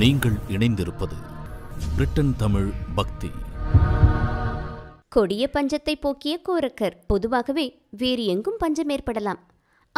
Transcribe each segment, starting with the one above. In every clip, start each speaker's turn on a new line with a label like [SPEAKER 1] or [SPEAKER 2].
[SPEAKER 1] நீங்கள் இணைந்திருப்பது பிரிட்டன் தமிழ் பக்தி கொடிய பஞ்சத்தை போக்கிய கோரக்கர் பொதுவாகவே வேறு எங்கும் பஞ்சம் ஏற்படலாம்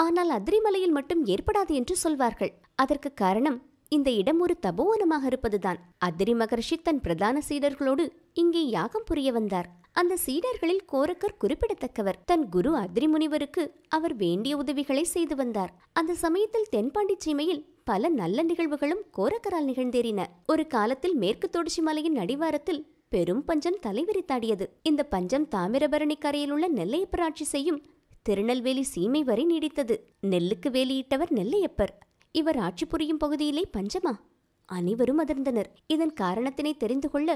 [SPEAKER 1] ஆனால் அதிரிமலையில் மட்டும் ஏற்படாது என்று சொல்வார்கள் அதற்கு காரணம் இந்த இடம் ஒரு தபோவனமாக இருப்பதுதான் அதிரி மகர்ஷி தன் பிரதான சீடர்களோடு இங்கே யாகம் புரிய வந்தார் அந்த சீடர்களில் கோரக்கர் குறிப்பிடத்தக்கவர் தன் குரு அதிரி முனிவருக்கு அவர் வேண்டிய உதவிகளை செய்து வந்தார் அந்த சமயத்தில் தென்பாண்டி சீமையில் பல நல்ல நிகழ்வுகளும் கோரக்கரால் நிகழ்ந்தேறின ஒரு காலத்தில் மேற்கு தொடர்ச்சி மலையின் அடிவாரத்தில் பெரும் பஞ்சம் தலைவிரித்தாடியது இந்த பஞ்சம் தாமிரபரணி கரையில் உள்ள நெல்லையப்பர் ஆட்சி செய்யும் திருநெல்வேலி சீமை வரை நீடித்தது நெல்லுக்கு வேலியிட்டவர் நெல்லையப்பர் இவர் ஆட்சி புரியும் பகுதியிலே பஞ்சமா அனைவரும் அதிர்ந்தனர் இதன் காரணத்தினை தெரிந்து கொள்ள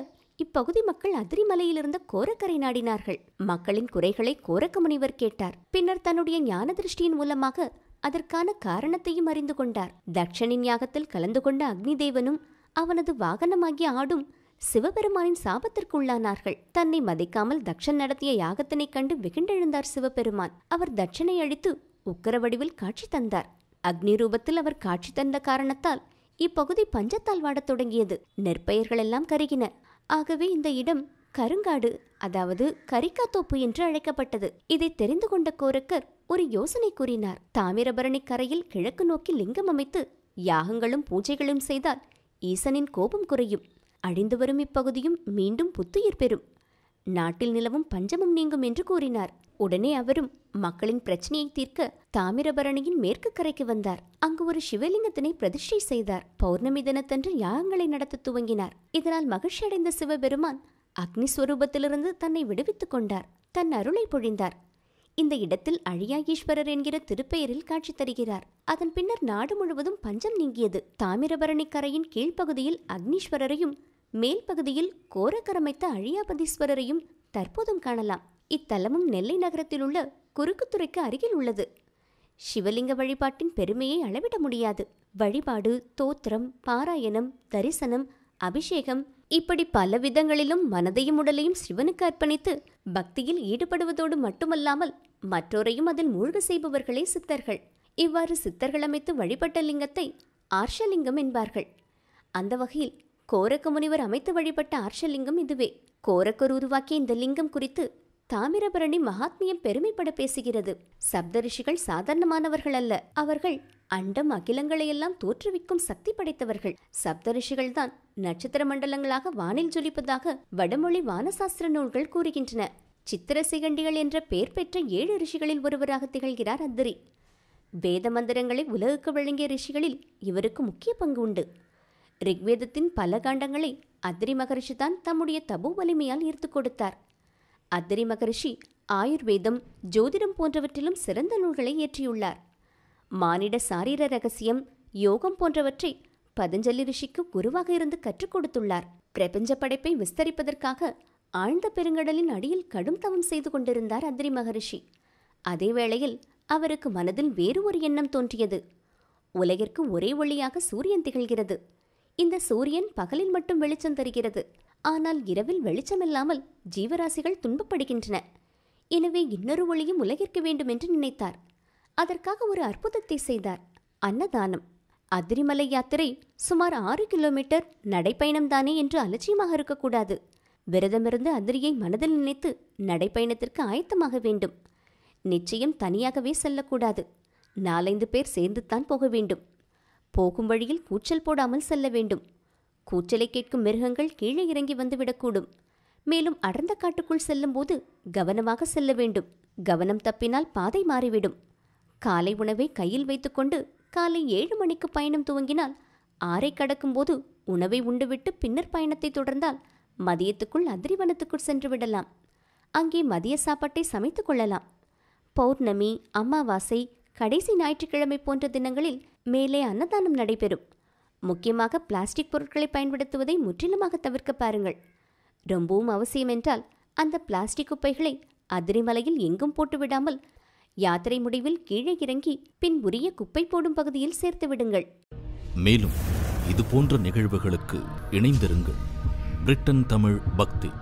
[SPEAKER 1] இப்பகுதி மக்கள் அதிரிமலையிலிருந்த கோரக்கரை நாடினார்கள் மக்களின் குறைகளை கோரக்க முனிவர் கேட்டார் பின்னர் தன்னுடைய ஞான திருஷ்டியின் மூலமாக அதற்கான காரணத்தையும் அறிந்து கொண்டார் தக்ஷனின் யாகத்தில் கலந்து கொண்ட அக்னிதேவனும் அவனது வாகனமாகிய ஆடும் சிவபெருமானின் சாபத்திற்குள்ளானார்கள் தன்னை மதிக்காமல் தக்ஷன் நடத்திய யாகத்தினைக் கண்டு வெகுண்டெழுந்தார் சிவபெருமான் அவர் தட்சனை அழித்து உக்கர வடிவில் காட்சி தந்தார் அக்னி ரூபத்தில் அவர் காட்சி தந்த காரணத்தால் இப்பகுதி பஞ்சத்தால் வாடத் தொடங்கியது நெற்பயிர்களெல்லாம் கருகின ஆகவே இந்த இடம் கருங்காடு அதாவது கரிக்காத்தோப்பு என்று அழைக்கப்பட்டது இதை தெரிந்து கொண்ட கோரக்கர் ஒரு யோசனை கூறினார் தாமிரபரணி கரையில் கிழக்கு நோக்கி லிங்கம் அமைத்து யாகங்களும் பூஜைகளும் செய்தால் ஈசனின் கோபம் குறையும் அழிந்து வரும் இப்பகுதியும் மீண்டும் புத்துயிர் பெறும் நாட்டில் நிலவும் பஞ்சமும் நீங்கும் என்று கூறினார் உடனே அவரும் மக்களின் பிரச்சனையை தீர்க்க தாமிரபரணியின் மேற்கு கரைக்கு வந்தார் அங்கு ஒரு சிவலிங்கத்தினை பிரதிஷ்டை செய்தார் பௌர்ணமி தினத்தன்று யாகங்களை நடத்த துவங்கினார் இதனால் மகிழ்ச்சி அடைந்த சிவபெருமான் அக்னி ஸ்வரூபத்திலிருந்து தன்னை விடுவித்துக் கொண்டார் தன் அருளை பொழிந்தார் இந்த இடத்தில் அழியா ஈஸ்வரர் என்கிற திருப்பெயரில் காட்சி தருகிறார் அதன் பின்னர் நாடு முழுவதும் பஞ்சம் நீங்கியது தாமிரபரணி கரையின் கீழ்ப்பகுதியில் அக்னீஸ்வரரையும் மேல் பகுதியில் கோரக்கரமைத்த அழியாபதீஸ்வரரையும் தற்போதும் காணலாம் இத்தலமும் நெல்லை நகரத்தில் உள்ள குறுக்குத்துறைக்கு அருகில் உள்ளது சிவலிங்க வழிபாட்டின் பெருமையை அளவிட முடியாது வழிபாடு தோத்திரம் பாராயணம் தரிசனம் அபிஷேகம் இப்படி பல விதங்களிலும் மனதையும் உடலையும் சிவனுக்கு அர்ப்பணித்து பக்தியில் ஈடுபடுவதோடு மட்டுமல்லாமல் மற்றோரையும் அதில் மூழ்க செய்பவர்களே சித்தர்கள் இவ்வாறு சித்தர்கள் அமைத்து வழிபட்ட லிங்கத்தை ஆர்ஷலிங்கம் என்பார்கள் அந்த வகையில் கோரக்க முனிவர் அமைத்து வழிபட்ட ஆர்ஷலிங்கம் இதுவே கோரக்கர் உருவாக்கிய இந்த லிங்கம் குறித்து தாமிரபரணி மகாத்மியம் பெருமைப்பட பேசுகிறது சப்த ரிஷிகள் சாதாரணமானவர்கள் அல்ல அவர்கள் அண்டம் அகிலங்களையெல்லாம் தோற்றுவிக்கும் சக்தி படைத்தவர்கள் சப்த நட்சத்திர மண்டலங்களாக வானில் ஜொலிப்பதாக வடமொழி வானசாஸ்திர நூல்கள் கூறுகின்றன சித்திரசிகண்டிகள் என்ற பெயர் பெற்ற ஏழு ரிஷிகளில் ஒருவராக திகழ்கிறார் அந்தரி வேத மந்திரங்களை உலகுக்கு வழங்கிய ரிஷிகளில் இவருக்கு முக்கிய பங்கு உண்டு ரிக்வேதத்தின் பல காண்டங்களை அத்திரி மகரிஷி தான் தம்முடைய தபு வலிமையால் ஈர்த்து கொடுத்தார் அத்திரி மகரிஷி ஆயுர்வேதம் ஜோதிடம் போன்றவற்றிலும் சிறந்த நூல்களை இயற்றியுள்ளார் மானிட சாரீர ரகசியம் யோகம் போன்றவற்றை பதஞ்சலி ரிஷிக்கு குருவாக இருந்து கற்றுக் கொடுத்துள்ளார் பிரபஞ்ச படைப்பை விஸ்தரிப்பதற்காக ஆழ்ந்த பெருங்கடலின் அடியில் கடும் தவம் செய்து கொண்டிருந்தார் அத்திரி மகரிஷி அதேவேளையில் அவருக்கு மனதில் வேறு ஒரு எண்ணம் தோன்றியது உலகிற்கு ஒரே ஒளியாக சூரியன் திகழ்கிறது இந்த சூரியன் பகலில் மட்டும் வெளிச்சம் தருகிறது ஆனால் இரவில் வெளிச்சமில்லாமல் ஜீவராசிகள் துன்பப்படுகின்றன எனவே இன்னொரு ஒளியும் உலகிற்க வேண்டும் என்று நினைத்தார் அதற்காக ஒரு அற்புதத்தை செய்தார் அன்னதானம் அதிரிமலை யாத்திரை சுமார் ஆறு கிலோமீட்டர் நடைப்பயணம்தானே என்று அலட்சியமாக இருக்கக்கூடாது விரதமிருந்து அதிரியை மனதில் நினைத்து நடைப்பயணத்திற்கு ஆயத்தமாக வேண்டும் நிச்சயம் தனியாகவே செல்லக்கூடாது நாலைந்து பேர் சேர்ந்துத்தான் போக வேண்டும் போகும் வழியில் கூச்சல் போடாமல் செல்ல வேண்டும் கூச்சலை கேட்கும் மிருகங்கள் கீழே இறங்கி வந்துவிடக்கூடும் மேலும் அடர்ந்த காட்டுக்குள் செல்லும்போது கவனமாக செல்ல வேண்டும் கவனம் தப்பினால் பாதை மாறிவிடும் காலை உணவை கையில் வைத்துக்கொண்டு காலை ஏழு மணிக்கு பயணம் துவங்கினால் ஆறை கடக்கும்போது உணவை உண்டுவிட்டு பின்னர் பயணத்தை தொடர்ந்தால் மதியத்துக்குள் அதிரிவனத்துக்குள் சென்று விடலாம் அங்கே மதிய சாப்பாட்டை சமைத்துக் கொள்ளலாம் பௌர்ணமி அமாவாசை கடைசி ஞாயிற்றுக்கிழமை போன்ற தினங்களில் மேலே அன்னதானம் நடைபெறும் முக்கியமாக பிளாஸ்டிக் பொருட்களை பயன்படுத்துவதை முற்றிலுமாக தவிர்க்க பாருங்கள் ரொம்பவும் அவசியம் என்றால் அந்த பிளாஸ்டிக் குப்பைகளை அதிரிமலையில் எங்கும் போட்டுவிடாமல் யாத்திரை முடிவில் கீழே இறங்கி பின் உரிய குப்பை போடும் பகுதியில் சேர்த்து விடுங்கள் மேலும் இது போன்ற நிகழ்வுகளுக்கு இணைந்திருங்கள் பிரிட்டன் தமிழ் பக்தி